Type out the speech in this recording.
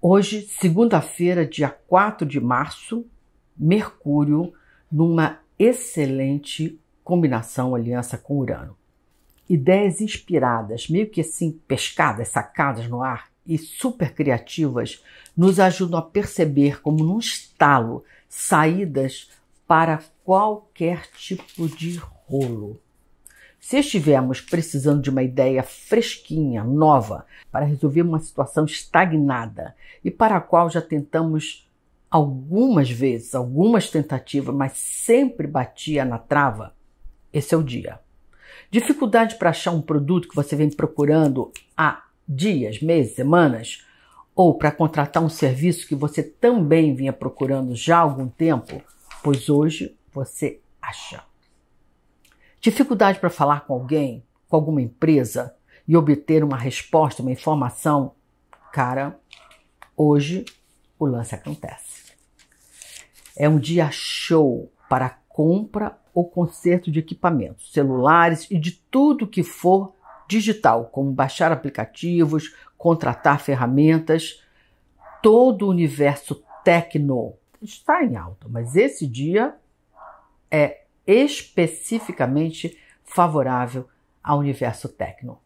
Hoje, segunda-feira, dia 4 de março, Mercúrio numa excelente combinação aliança com Urano. Ideias inspiradas, meio que assim pescadas, sacadas no ar e super criativas, nos ajudam a perceber como num estalo saídas para qualquer tipo de rolo. Se estivermos precisando de uma ideia fresquinha, nova, para resolver uma situação estagnada e para a qual já tentamos algumas vezes, algumas tentativas, mas sempre batia na trava, esse é o dia. Dificuldade para achar um produto que você vem procurando há dias, meses, semanas, ou para contratar um serviço que você também vinha procurando já há algum tempo, pois hoje você acha dificuldade para falar com alguém, com alguma empresa e obter uma resposta, uma informação, cara, hoje o lance acontece. É um dia show para compra ou conserto de equipamentos, celulares e de tudo que for digital, como baixar aplicativos, contratar ferramentas. Todo o universo tecno está em alta, mas esse dia é especificamente favorável ao universo techno.